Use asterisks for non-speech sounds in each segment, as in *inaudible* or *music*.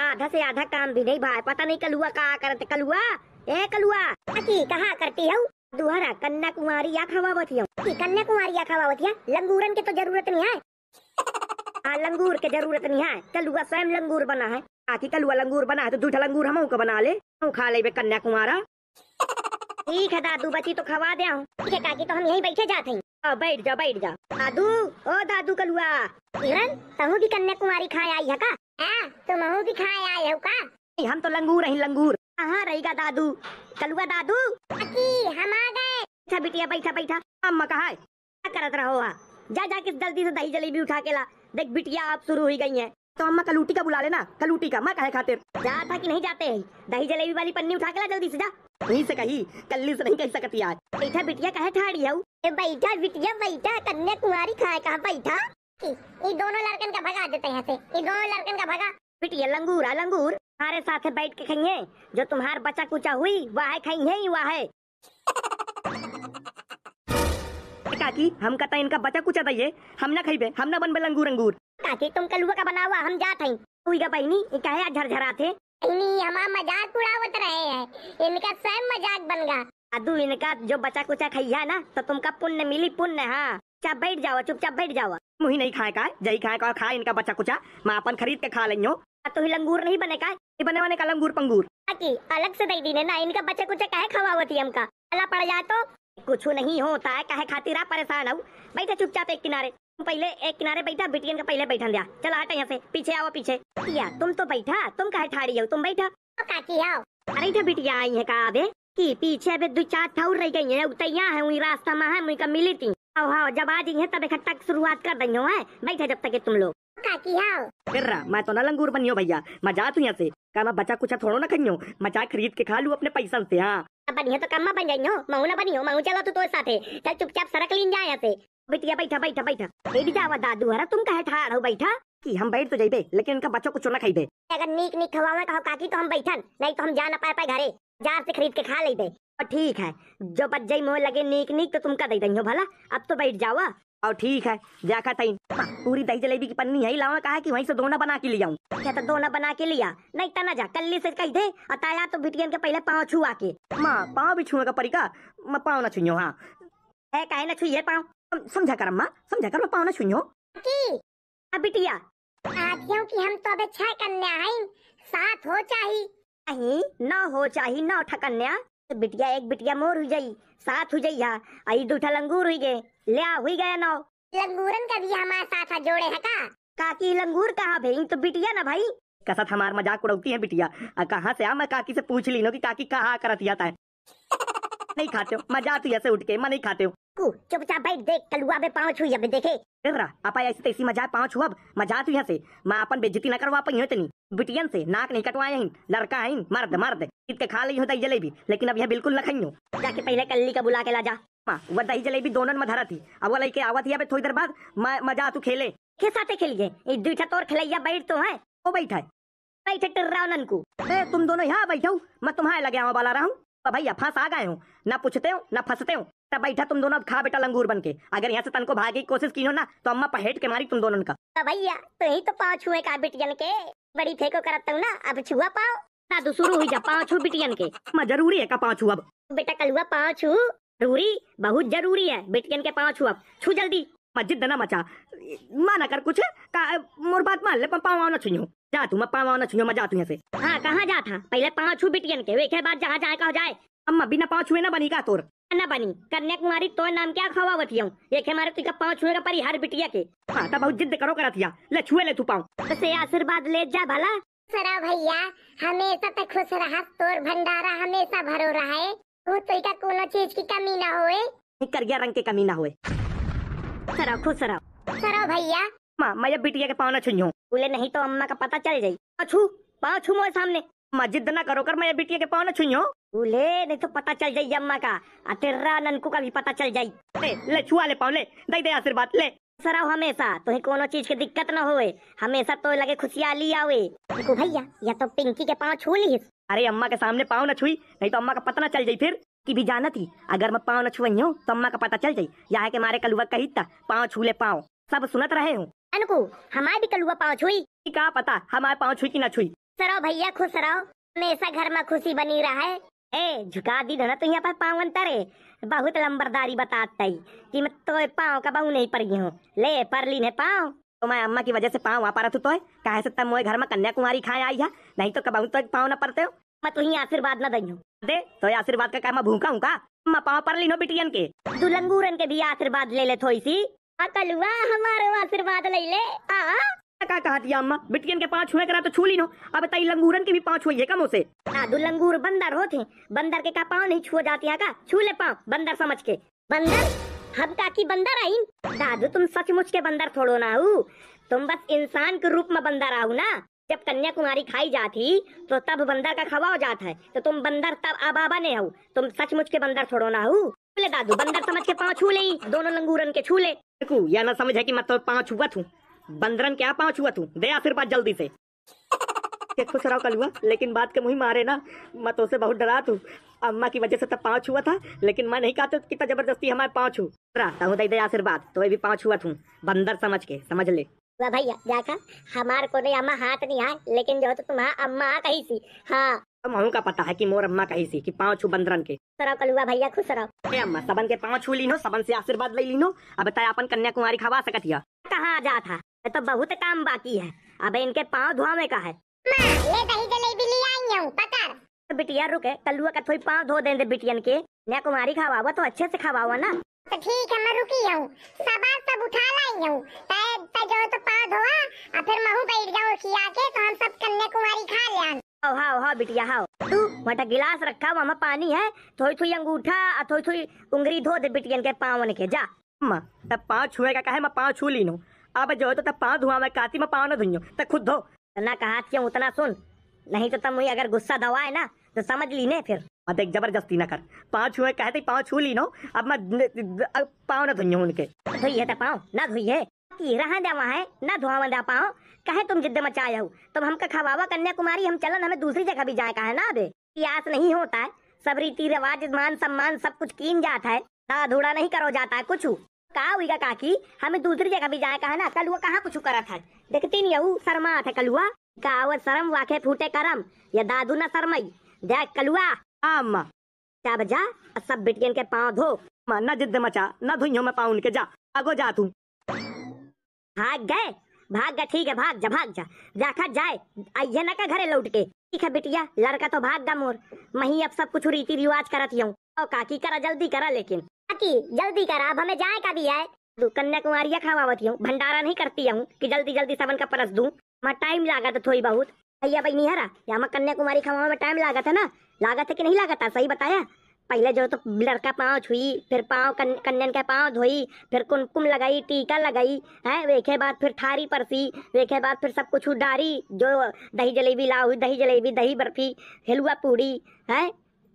आधा से आधा काम भी नहीं भाई पता नहीं कलुआ कहा करते कलुआ ए कलुआ की कहा करती हूँ दुहरा कन्या कुमारी या खवावतिया कन्या कुमारी या खवावतिया लंगूरन के तो जरूरत नहीं है आ, *laughs* हाँ, लंगूर के जरूरत नहीं है कलुआ स्वयं लंगूर बना है आखिर कलुआ लंगूर बना है तो जूठा लंगूर हम को बना ले खा ले कन्या कुमारा ठीक है दादू बची तो खवा दिया हूँ ठीक है काकी तो हम यही बैठे जाते हैं बैठ जा बैठ जा दादू ओ दादू कलुआ किरण तहू भी कन्या कुमारी खाए आई है का हाँ, तो महू भी खाए आए हो का हम तो लंगूर रही लंगूर कहाँ रहेगा दादू कलुआ दादू अकी हम आ गए बिटिया बैठा बैठा अम्मा कहा है क्या करत रहो आ जा जा किस जल्दी से दही जलेबी उठा के ला देख बिटिया आप शुरू हुई गई है तो अम्मा कलूटी का बुला लेना कलूटी का मैं कहे खातिर जा था कि नहीं जाते हैं दही जलेबी वाली पन्नी उठा के ला जल्दी से जा नहीं से कही कल्ली से नहीं कह सकती आज बैठा बिटिया कहे ठाड़ी है बैठा बिटिया बैठा कन्या कुमारी खाए कहा बैठा ये दोनों लड़कन का भगा देते हैं से ये दोनों लड़कन का भगा पिटिए लंगूर अलंगूर हमारे साथ बैठ के खाइए जो तुम्हार बचा कुचा हुई वह है खाइए ही वह है *laughs* काकी हम कहता इनका बचा कुचा दैये हम ना खाइबे हम ना बनबे लंगूर अंगूर काकी तुम कलुआ का बनावा हम जात हई उइगा बहनी ई कहे झरझरा थे इनी हमारा मजाक उड़ावत रहे हैं इनका सब मजाक बन गया अदू इनका जो बचा कुचा खैया ना तो तुमका पुण्य मिली पुण्य हाँ चुपचाप बैठ जाओ चुपचाप बैठ जाओ मुही नहीं खाए का जही खाए का खाए इनका बच्चा कुचा मैं अपन खरीद के खा ली हूँ हाँ, तो ही लंगूर नहीं बने का बने बने का लंगूर पंगूर हाँ अलग से दे दी ना इनका बच्चा कुचा कहे खवावती हमका अला पड़ जा तो कुछ नहीं होता है कहे खातिर रहा परेशान हो बैठे चुपचाप एक किनारे पहले एक किनारे बैठा बिटियन का पहले बैठा दिया चला हट यहाँ से पीछे आओ पीछे या तुम तो बैठा तुम कहे ठाड़ी हो तुम बैठा तो काकी आओ अरे तो बिटिया आई है का अबे की पीछे अबे दो चार ठौर रह गई है उतैया है वही रास्ता में है मुझे मिली थी आओ हाँ जब आ जाइए तब इकट्ठा शुरुआत कर रही हूँ बैठे जब तक तुम लोग फिर मैं तो ना लंगूर बनियो भैया मैं जा तू यहाँ से मैं बचा कुछ थोड़ो ना खाइयो मैं चाय खरीद के खा लू अपने पैसा से हाँ बनियो तो कम बन जाइयो मऊ ना बनियो मऊ चलो तू तो साथ चल चुपचाप सड़क लीन जाए यहाँ से बैठिया बैठा बैठा बैठा बैठ जावा दादू हरा तुम कहे ठाड़ हो बैठा कि हम बैठ तो जाइबे लेकिन इनका बच्चों कुछ ना खाई अगर नीक नीक खवावे कहो काकी तो हम बैठन नहीं तो हम जा ना पाए पाए घरे जार से खरीद के खा लेबे ठीक है जो बज्जई मोह लगे नीक नीक तो तुमका दे दही भला अब तो बैठ जाओ हाँ। और ठीक है जाखा तीन हाँ, पूरी दही जलेबी की पन्नी है लावा कहा कि वहीं से दोना बना के ले आऊं क्या अच्छा, तो दोना बना के लिया नहीं तना तो जा कल्ली से कह दे अताया तो बिटियन के पहले पाँव छुआ के माँ पाँव भी का परिका मैं पाँव ना छुइयो हाँ है काहे ना छुइए पाँव समझा कर अम्मा समझा कर मैं पाँव ना छुइयो हाँ, बिटिया आखियों की हम तो अब छह कन्या हैं सात हो चाहिए नहीं ना हो चाहिए ना ठकन्या बिटिया एक बिटिया मोर हुई जाई साथ हुई जाई हा आई दूठा लंगूर हुई गए ले आ हुई गया ना लंगूरन का भी हमारे साथ हा जोड़े है का काकी लंगूर कहा भेंग तो बिटिया ना भाई कसत हमार मजाक उड़ाती है बिटिया कहाँ से आ मैं काकी से पूछ ली नो की काकी कहाँ करत जाता है *laughs* नहीं खाते हो मजा आती ऐसे उठ के मैं नहीं खाते हो चुपचाप बैठ देख कलुआ में पाँच हुई अबे देखे आपा ऐसी तैसी तो मजा पाँच हुआ मजा आती है से मैं अपन बेजती न करवा पाई इतनी बिटियन से नाक नहीं कटवाया लड़का है मर्द मर्द ईद के खा ली हो जलेबी लेकिन अब यह बिल्कुल न खाइयो जाके पहले कल्ली का बुला के ला जा हाँ, वह दही जलेबी दोनों में धरा थी अब वो लेके आवत ही थोड़ी देर बाद मजा तू खेले के साथ खेलिए दूठा तोर खिलैया बैठ तो है वो बैठा है बैठे टन को तुम दोनों यहाँ बैठे हो मैं तुम्हारे लगे हुआ बाला रहा हूँ भैया फंस आ गए हो ना पूछते हो ना फंसते हो तब बैठा तुम दोनों खा बेटा लंगूर बन के अगर यहाँ से तन को भागे की कोशिश की हो ना तो अम्मा पहेट के मारी तुम दोनों का तो भैया तो यही तो पाओ छुए का बेटियन के बड़ी फेंको करता हूँ ना अब छुआ पाओ दादू शुरू हुई जा पाँचू बिटियन के मैं जरूरी है का पाँचू अब बेटा कलुआ पाँचू जरूरी बहुत जरूरी है बिटियन के पाँचू अब छू जल्दी मस्जिद जिद ना मचा माना कर कुछ का मोर बात मान ले पाँव आना छुई जा तू मैं पाँव आना छुई मैं जा तू यहाँ से हाँ कहाँ जा था पहले पाँच बिटियन के वे बाद जहाँ जाए कहा जाए अम्मा बिना पाँच हुए ना बनी का तोर ना बनी कन्याकुमारी तो नाम क्या खवा बतिया एक हमारे तुझका पाँव छुएगा परिहार बिटिया के हाँ तो बहुत जिद करो करतिया ले छुए ले तू पाँव से आशीर्वाद ले जा भला सरा भैया हमेशा तक तो खुश रहा तोर भंडारा हमेशा भरो रहा है वो तो का कोनो चीज की कमी ना होए करिया रंग की कमी ना होए सरा खुश रहो सरा भैया माँ मैं जब बिटिया के पावना ना छुई बोले नहीं तो अम्मा का पता चल जाये छू पाँव छू सामने माँ जिद ना करो कर मैं बिटिया के पावना ना छुई बोले नहीं तो पता चल जाये अम्मा का तेरा ननकू का भी पता चल जाये ले छुआ ले पाँव ले दे दे आशीर्वाद ले सराव हमेशा तो कोनो चीज के दिक्कत न होए हमेशा तो लगे ली आवे देखो तो भैया या तो पिंकी के पाँव छू ली अरे अम्मा के सामने पाँव न छुई नहीं तो अम्मा का पता न चल जाये फिर की भी जाना थी अगर मैं पाँव न छुई हूँ तो अम्मा का पता चल जाये यहाँ के मारे कलुआ कही था पाँव छू ले पाँव सब सुनत रहे हूँ अनुकू हमारे भी कलुआ पाँव छुई क्या पता हमारे पाँव छुई की न छुई सराव भैया खुश रहो हमेशा घर में खुशी बनी रहा है ए झुका दी धना तो यहाँ पर पाँव अंतर है बहुत लंबरदारी बताता ही कि मैं तो पाँव का बहू नहीं पड़ गई हूँ ले पर ली ने पाँव तो मैं अम्मा की वजह से पाँव वहाँ पर रहा तू तो कहे से तब मोए घर में कन्याकुमारी खाए आई है नहीं तो कब तो पाँव न पड़ते हो मैं तुम्हें तो आशीर्वाद न दई हूँ दे तो आशीर्वाद का क्या मैं भूखा हूँ का मैं पाँव पर ली नो बिटियन के दुलंगूरन के भी आशीर्वाद ले ले थोड़ी सी अकलुआ हमारे आशीर्वाद ले ले आ का कहा दिया अम्मा बिटकिन के पांच हुए करा तो छू ली नो अब तई लंगूरन की भी पांच हुई है कम उसे दू लंगूर बंदर होते बंदर के का पाँव नहीं छू जाती है का छू ले पाँव बंदर समझ के बंदर हम का की बंदर आई दादू तुम सचमुच के बंदर थोड़ो ना हो तुम बस इंसान के रूप में बंदर आऊ ना जब कन्याकुमारी खाई जाती तो तब बंदर का खवाओ जाता है तो तुम बंदर तब आबा ने हो तुम सचमुच के बंदर थोड़ो ना हो दादू बंदर समझ के पाँव छू ले दोनों लंगूरन के छू ले या ना समझ है मैं तो पाँव छुआ हूँ बंदरन क्या पाँच हुआ तू दे आशीर्वाद जल्दी से *laughs* खुश रहो कल हुआ लेकिन बात के मुही मारे ना मैं तो उसे बहुत डरा तू अम्मा की वजह से तब तो पाँच हुआ था लेकिन मैं नहीं कहते कितना जबरदस्ती हमारे पाँच हूँ दे आशीर्वाद तो भी पाँच हुआ तू बंदर समझ के समझ ले भैया देखा हमार को नहीं अम्मा हाथ नहीं आए लेकिन जो तो तुम्हारा अम्मा कही सी हाँ महू का पता है कि मोर अम्मा कही सी कि पाँच छू बंदरन के सराव भैया खुश रहो अम्मा सबन के पाँच छू लीनो सबन से आशीर्वाद ले लीनो अब बताया अपन कन्याकुमारी खबा सकत कहाँ जा था तो बहुत काम बाकी है अब इनके पाँव धोवे का है बिटिया रुके कलुआ का थोड़ी पाँव धो दे बिटियन के मैं कुमारी खवावा तो अच्छे से खवावा ना तो ठीक है मैं रुकी हूँ सवार सब उठा लाई हूँ जो तो पाँव धोआ और फिर महू बैठ जाओ खिया के तो हम सब कन्या कुमारी खा लिया हाँ हाँ हाँ बिटिया हाँ तू वटा गिलास रखा हुआ वहाँ पानी है थोड़ी थोड़ी अंगूठा और थोड़ी थोड़ी उंगली धो दे बिटियन के पाँव के जा तब पाँव छुएगा कहे मैं पाँव छू ली नूँ अब जो तो तब पाँव धुआ मैं काती में पाँव ना धुइयो तो खुद धो ना कहा क्यों उतना सुन नहीं तो तब मुझे अगर गुस्सा दवा है ना तो समझ ली ने फिर मत हाँ, एक जबरदस्ती ना कर पाँव छुए कहते पाँव छू ली नो अब मैं पाँव ना धुइयो उनके धोई है तो पाँव ना धोई है की रहा दे वहाँ है ना धुआं में दे पाओ कहे तुम जिद्द मचाए हो तब तो हमका खवावा कन्याकुमारी हम चलन हमें दूसरी जगह भी जाए का है ना अबे प्यास नहीं होता है सब रीति रिवाज मान सम्मान सब कुछ कीन जाता है ना धूड़ा नहीं करो जाता है कुछ का हुई का काकी हमें दूसरी जगह भी जाए कहा ना कलुआ कहाँ कुछ करा था देखती नहीं यू शर्मा था कलुआ कावत शर्म वाके फूटे करम या दादू ना शर्मई देख कलुआ आमा क्या बजा सब बिटियन के पाँव धो न जिद मचा न धुई मैं पाँव के जा आगो जा तू भाग गए भाग गया ठीक है भाग जा भाग जा देखा जाए आइये ना का घरे लौट के ठीक है बिटिया लड़का तो भाग गा मोर मही अब सब कुछ रीति रिवाज करती हूँ और काकी करा जल्दी करा लेकिन की जल्दी कर आप हमें जाए का भी है तू कन्याकुमारिया हूँ भंडारा नहीं करती हूँ कि जल्दी जल्दी सबन का परस दू हमारा टाइम लागत थोड़ी बहुत भैया भाई नहीं हरा यहाँ कन्याकुमारी खावा में टाइम लागत है ना लागत है कि नहीं लागत था सही बताया पहले जो तो लड़का पाँव छुई फिर पाँव कन, का के पाँव धोई फिर कुमकुम लगाई टीका लगाई है वेखे बाद फिर थारी परसी वेखे बाद फिर सब कुछ डारी जो दही जलेबी लाओ दही जलेबी दही बर्फी हलवा पूड़ी है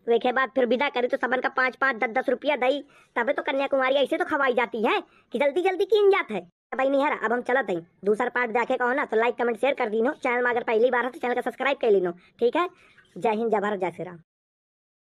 देखे बाद फिर विदा करे तो सबन का पाँच पाँच दस दस रुपया दई तभी तो कन्याकुमारी ऐसे तो खवाई जाती है कि जल्दी जल्दी कीन जात है भाई नहीं अब हम चलते हैं दूसरा पार्ट देखे कहो ना तो लाइक कमेंट शेयर कर दीनो चैनल में अगर पहली बार हो तो चैनल का सब्सक्राइब कर लीनो ठीक है जय हिंद जय भारत जय श्री राम